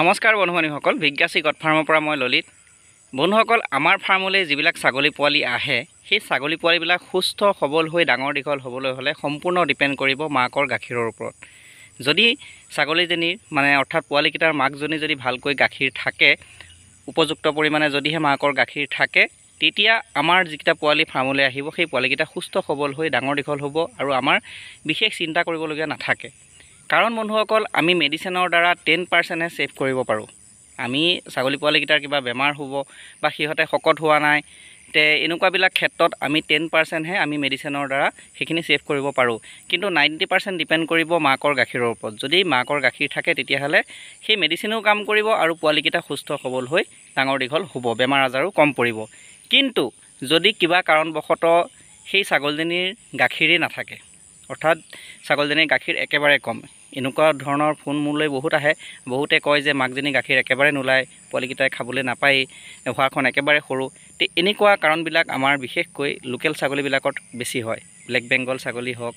নমস্কাৰ বন্ধু বান্ধৱীসকল বিজ্ঞাসী গট ফাৰ্মৰ পৰা মই ললিত বন্ধুসকল আমাৰ ফাৰ্মলৈ যিবিলাক ছাগলী পোৱালি আহে সেই ছাগলী পোৱালিবিলাক সুস্থ সবল হৈ ডাঙৰ দীঘল হ'বলৈ হ'লে সম্পূৰ্ণ ডিপেণ্ড কৰিব মাকৰ গাখীৰৰ ওপৰত যদি ছাগলীজনীৰ মানে অৰ্থাৎ পোৱালিকেইটাৰ মাকজনী যদি ভালকৈ গাখীৰ থাকে উপযুক্ত পৰিমাণে যদিহে মাকৰ গাখীৰ থাকে তেতিয়া আমাৰ যিকেইটা পোৱালি ফাৰ্মলৈ আহিব সেই পোৱালিকেইটা সুস্থ সবল হৈ ডাঙৰ দীঘল হ'ব আৰু আমাৰ বিশেষ চিন্তা কৰিবলগীয়া নাথাকে কাৰণ বন্ধুসকল আমি মেডিচিনৰ দ্বাৰা টেন পাৰ্চেণ্টহে ছেভ কৰিব পাৰোঁ আমি ছাগলী পোৱালিকেইটাৰ কিবা বেমাৰ হ'ব বা সিহঁতে শকত হোৱা নাই তে এনেকুৱাবিলাক ক্ষেত্ৰত আমি টেন পাৰ্চেণ্টহে আমি মেডিচিনৰ দ্বাৰা সেইখিনি ছেভ কৰিব পাৰোঁ কিন্তু নাইণ্টি পাৰ্চেণ্ট ডিপেণ্ড কৰিব মাকৰ গাখীৰৰ ওপৰত যদি মাকৰ গাখীৰ থাকে তেতিয়াহ'লে সেই মেডিচিনেও কাম কৰিব আৰু পোৱালিকেইটা সুস্থ সবল হৈ ডাঙৰ দীঘল হ'ব বেমাৰ আজাৰো কম পৰিব কিন্তু যদি কিবা কাৰণবশতঃ সেই ছাগলীজনীৰ গাখীৰেই নাথাকে অৰ্থাৎ ছাগলীজনীৰ গাখীৰ একেবাৰে কম এনেকুৱা ধৰণৰ ফোন মোলৈ বহুত আহে বহুতে কয় যে মাকজনী গাখীৰ একেবাৰে নোলায় পোৱালিকেইটাই খাবলৈ নাপায়েই হোৱাখন একেবাৰে সৰু তে এনেকুৱা কাৰণবিলাক আমাৰ বিশেষকৈ লোকেল ছাগলীবিলাকত বেছি হয় ব্লেক বেংগল ছাগলী হওক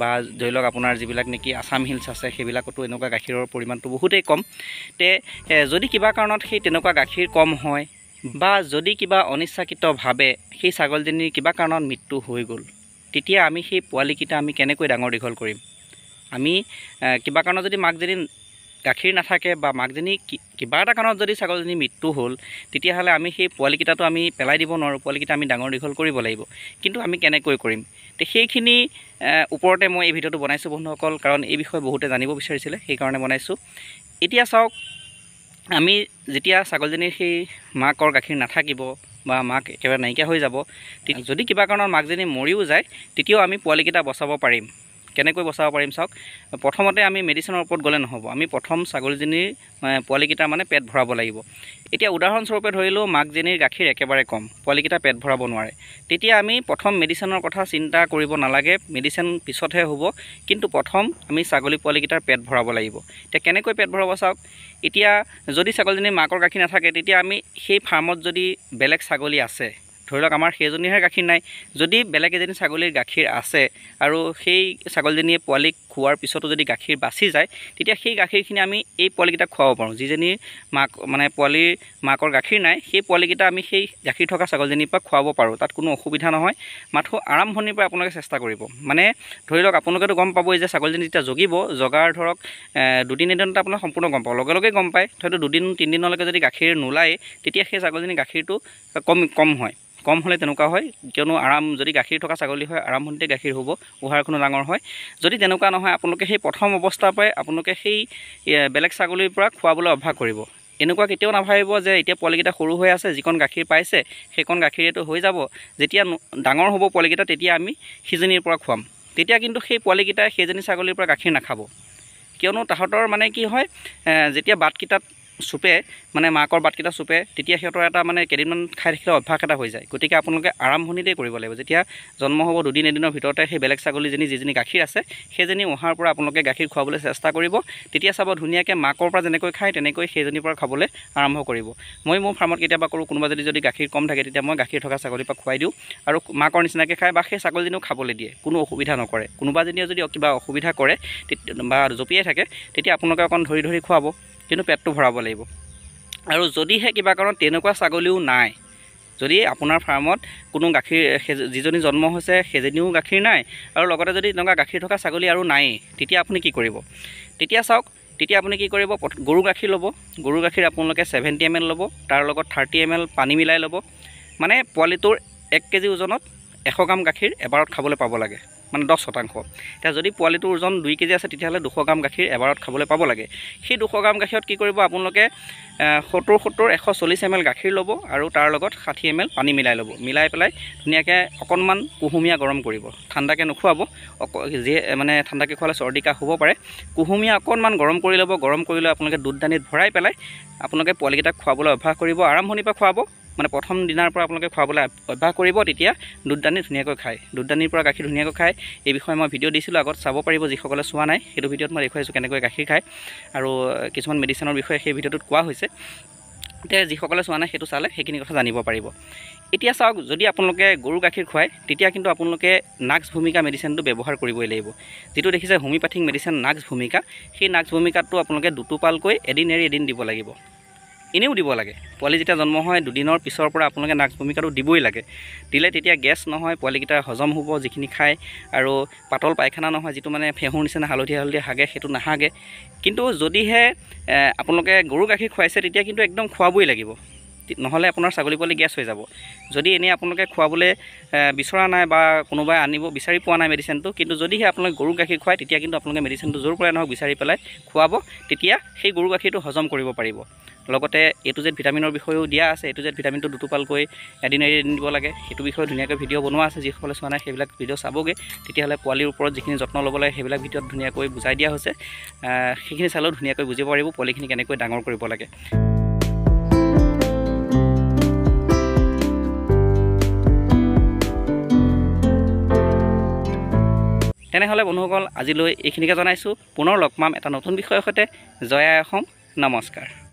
বা ধৰি লওক আপোনাৰ যিবিলাক নেকি আছাম হিলছ আছে সেইবিলাকতো এনেকুৱা গাখীৰৰ পৰিমাণটো বহুতেই কম তে যদি কিবা কাৰণত সেই তেনেকুৱা গাখীৰ কম হয় বা যদি কিবা অনিচ্ছাকৃতভাৱে সেই ছাগলীজনীৰ কিবা কাৰণত মৃত্যু হৈ গ'ল তেতিয়া আমি সেই পোৱালিকেইটা আমি কেনেকৈ ডাঙৰ দীঘল কৰিম আমি কিবা কাৰণত যদি মাকজনী গাখীৰ নাথাকে বা মাকজনী কিবা এটা কাৰণত যদি ছাগলজনী মৃত্যু হ'ল তেতিয়াহ'লে আমি সেই পোৱালিকেইটাটো আমি পেলাই দিব নোৱাৰোঁ পোৱালিকেইটা আমি ডাঙৰ দীঘল কৰিব লাগিব কিন্তু আমি কেনেকৈ কৰিম তে সেইখিনি ওপৰতে মই এই ভিডিঅ'টো বনাইছোঁ বন্ধুসকল কাৰণ এই বিষয়ে বহুতে জানিব বিচাৰিছিলে সেইকাৰণে বনাইছোঁ এতিয়া চাওক আমি যেতিয়া ছাগলীজনীৰ সেই মাকৰ গাখীৰ নাথাকিব বা মাক একেবাৰে নাইকিয়া হৈ যাব যদি কিবা কাৰণত মাকজনী মৰিও যায় তেতিয়াও আমি পোৱালিকেইটা বচাব পাৰিম কেনেকৈ বচাব পাৰিম চাওক প্ৰথমতে আমি মেডিচিনৰ ওপৰত গ'লে নহ'ব আমি প্ৰথম ছাগলীজনীৰ পোৱালিকেইটা মানে পেট ভৰাব লাগিব এতিয়া উদাহৰণস্বৰূপে ধৰি লওঁ মাকজনীৰ গাখীৰ একেবাৰে কম পোৱালিকেইটা পেট ভৰাব নোৱাৰে তেতিয়া আমি প্ৰথম মেডিচিনৰ কথা চিন্তা কৰিব নালাগে মেডিচিন পিছতহে হ'ব কিন্তু প্ৰথম আমি ছাগলী পোৱালিকেইটাৰ পেট ভৰাব লাগিব এতিয়া কেনেকৈ পেট ভৰাব চাওক এতিয়া যদি ছাগলীজনীৰ মাকৰ গাখীৰ নাথাকে তেতিয়া আমি সেই ফাৰ্মত যদি বেলেগ ছাগলী আছে ধৰি লওক আমাৰ সেইজনীহে গাখীৰ নাই যদি বেলেগ এজনী ছাগলীৰ গাখীৰ আছে আৰু সেই ছাগলীজনীয়ে পোৱালিক খোৱাৰ পিছতো যদি গাখীৰ বাচি যায় তেতিয়া সেই গাখীৰখিনি আমি এই পোৱালিকেইটাক খুৱাব পাৰোঁ যিজনীৰ মাক মানে পোৱালিৰ মাকৰ গাখীৰ নাই সেই পোৱালিকেইটা আমি সেই গাখীৰ থকা ছাগলজনীৰ পৰা খুৱাব পাৰোঁ তাত কোনো অসুবিধা নহয় মাথো আৰম্ভণিৰ পৰা আপোনালোকে চেষ্টা কৰিব মানে ধৰি লওক আপোনালোকেতো গম পাবই যে ছাগলজনী যেতিয়া জগিব জগাৰ ধৰক দুদিন এদিনতে আপোনালোকে সম্পূৰ্ণ গম পাব লগে লগে গম পায় হয়তো দুদিন তিনিদিনলৈকে যদি গাখীৰ নোলায় তেতিয়া সেই ছাগলীজনী গাখীৰটো কম কম হয় কম হ'লে তেনেকুৱা হয় কিয়নো আৰাম যদি গাখীৰ থকা ছাগলী হয় আৰম্ভণিতে গাখীৰ হ'ব উহাৰখনো ডাঙৰ হয় যদি তেনেকুৱা নহয় নহয় আপোনালোকে সেই প্ৰথম অৱস্থাৰ পৰাই আপোনালোকে সেই বেলেগ ছাগলীৰ পৰা খোৱাবলৈ অভ্যাস কৰিব এনেকুৱা কেতিয়াও নাভাবিব যে এতিয়া পোৱালিকেইটা সৰু হৈ আছে যিকণ গাখীৰ পাইছে সেইকণ গাখীৰেতো হৈ যাব যেতিয়া ডাঙৰ হ'ব পোৱালিকেইটা তেতিয়া আমি সিজনীৰ পৰা খুৱাম তেতিয়া কিন্তু সেই পোৱালিকেইটাই সেইজনী ছাগলীৰ পৰা গাখীৰ নাখাব কিয়নো তাহাঁতৰ মানে কি হয় যেতিয়া বাটকেইটাত চুপে মানে মাকৰ বাটকেইটা চুপে তেতিয়া সিহঁতৰ এটা মানে কেইদিনমান খাই থাকিলে অভ্যাস এটা হৈ যায় গতিকে আপোনালোকে আৰম্ভণিতেই কৰিব লাগিব যেতিয়া জন্ম হ'ব দুদিন এদিনৰ ভিতৰতে সেই বেলেগ ছাগলীজনী যিজনী গাখীৰ আছে সেইজনী অহাৰ পৰা আপোনালোকে গাখীৰ খুৱাবলৈ চেষ্টা কৰিব তেতিয়া চাব ধুনীয়াকৈ মাকৰ পৰা যেনেকৈ খায় তেনেকৈ সেইজনীৰ পৰা খাবলৈ আৰম্ভ কৰিব মই মোৰ ফাৰ্মত কেতিয়াবা কৰোঁ কোনোবা যদি যদি গাখীৰ কম থাকে তেতিয়া মই গাখীৰ থকা ছাগলীৰ পৰা খুৱাই দিওঁ আৰু মাকৰ নিচিনাকৈ খায় বা সেই ছাগলীজনীও খাবলৈ দিয়ে কোনো অসুবিধা নকৰে কোনোবাজনীয়ে যদি কিবা অসুবিধা কৰে বা জঁপিয়াই থাকে তেতিয়া আপোনালোকে অকণ ধৰি ধৰি খুৱাব কিন্তু পেটটো ভৰাব লাগিব আৰু যদিহে কিবা কাৰণত তেনেকুৱা ছাগলীও নাই যদি আপোনাৰ ফাৰ্মত কোনো গাখীৰ যিজনী জন্ম হৈছে সেইজনীও গাখীৰ নাই আৰু লগতে যদি তেনেকুৱা গাখীৰ থকা ছাগলী আৰু নাই তেতিয়া আপুনি কি কৰিব তেতিয়া চাওক তেতিয়া আপুনি কি কৰিব গৰু গাখীৰ ল'ব গৰু গাখীৰ আপোনালোকে ছেভেণ্টি এম এল ল'ব তাৰ লগত থাৰ্টি এম এল পানী মিলাই ল'ব মানে পোৱালিটোৰ এক কেজি ওজনত এশ গ্ৰাম গাখীৰ এবাৰত খাবলৈ পাব লাগে মানে দহ শতাংশ এতিয়া যদি পোৱালিটোৰ ওজন দুই কেজি আছে তেতিয়াহ'লে দুশ গ্ৰাম গাখীৰ এবাৰত খাবলৈ পাব লাগে সেই দুশ গ্ৰাম গাখীৰত কি কৰিব আপোনালোকে সত্তৰ সত্তৰ এশ চল্লিছ এম এল গাখীৰ ল'ব আৰু তাৰ লগত ষাঠি এম এল পানী মিলাই ল'ব মিলাই পেলাই ধুনীয়াকৈ অকণমান কুহুমীয়া গৰম কৰিব ঠাণ্ডাকৈ নোখোৱাব অক যিহে মানে ঠাণ্ডাকৈ খোৱালে চৰ্দি কাহ হ'ব পাৰে কুহুমীয়া অকণমান গৰম কৰি ল'ব গৰম কৰি লৈ আপোনালোকে দুধ দানিত ভৰাই পেলাই আপোনালোকে পোৱালিকেইটাক খোৱাবলৈ অভ্যাস কৰিব আৰম্ভণিৰ পৰা খোৱাব মানে প্ৰথম দিনাৰ পৰা আপোনালোকে খোৱাবলৈ অভ্যাস কৰিব তেতিয়া দুধদানি ধুনীয়াকৈ খায় দুধদানিৰ পৰা গাখীৰ ধুনীয়াকৈ খায় এই বিষয়ে মই ভিডিঅ' দিছিলোঁ আগত চাব পাৰিব যিসকলে চোৱা নাই সেইটো ভিডিঅ'ত মই দেখুৱাইছোঁ কেনেকৈ গাখীৰ খায় আৰু কিছুমান মেডিচিনৰ বিষয়ে সেই ভিডিঅ'টোত কোৱা হৈছে এতিয়া যিসকলে চোৱা নাই সেইটো চালে সেইখিনি কথা জানিব পাৰিব এতিয়া চাওক যদি আপোনালোকে গৰু গাখীৰ খুৱায় তেতিয়া কিন্তু আপোনালোকে নাক্স ভূমিকা মেডিচিনটো ব্যৱহাৰ কৰিবই লাগিব যিটো দেখিছে হোমিওপেথিক মেডিচিন নাক্স ভূমিকা সেই নাক্স ভূমিকাটো আপোনালোকে দুটোপালকৈ এদিন এৰি এদিন দিব লাগিব এনেও দিব লাগে পোৱালি যেতিয়া জন্ম হয় দুদিনৰ পিছৰ পৰা আপোনালোকে নাক ভূমিকাটো দিবই লাগে দিলে তেতিয়া গেছ নহয় পোৱালিকেইটা হজম হ'ব যিখিনি খায় আৰু পাতল পায়খানা নহয় যিটো মানে ফেহুৰ নিচিনা হালধীয়া হালধীয়া হাগে সেইটো নাহাগে কিন্তু যদিহে আপোনালোকে গৰু গাখীৰ খুৱাইছে তেতিয়া কিন্তু একদম খোৱাবই লাগিব নহ'লে আপোনাৰ ছাগলী পোৱালি গেছ হৈ যাব যদি এনেই আপোনালোকে খোৱাবলৈ বিচৰা নাই বা কোনোবাই আনিব বিচাৰি পোৱা নাই মেডিচিনটো কিন্তু যদিহে আপোনালোকে গৰু গাখীৰ খুৱায় তেতিয়া কিন্তু আপোনালোকে মেডিচিনটো জোৰ কৰাই নহওক বিচাৰি পেলাই খুৱাব তেতিয়া সেই গৰু গাখীৰটো হজম কৰিব পাৰিব লগতে এইটো যে ভিটামিনৰ বিষয়েও দিয়া আছে এইটো যে ভিটামিনটো দুটোপালকৈ এদিন এদিন দিব লাগে সেইটো বিষয়ে ধুনীয়াকৈ ভিডিঅ' বনোৱা আছে যিসকলে চোৱা নাই সেইবিলাক ভিডিঅ' চাবগৈ তেতিয়াহ'লে পোৱালিৰ ওপৰত যিখিনি যত্ন ল'ব লাগে সেইবিলাক ভিডিঅ'ত ধুনীয়াকৈ বুজাই দিয়া হৈছে সেইখিনি চালেও ধুনীয়াকৈ বুজিব পাৰিব পোৱালিখিনি কেনেকৈ ডাঙৰ কৰিব লাগে তেনেহ'লে বন্ধুসকল আজিলৈ এইখিনিকে জনাইছোঁ পুনৰ লগ পাম এটা নতুন বিষয়ৰ সৈতে জয়া অসম নমস্কাৰ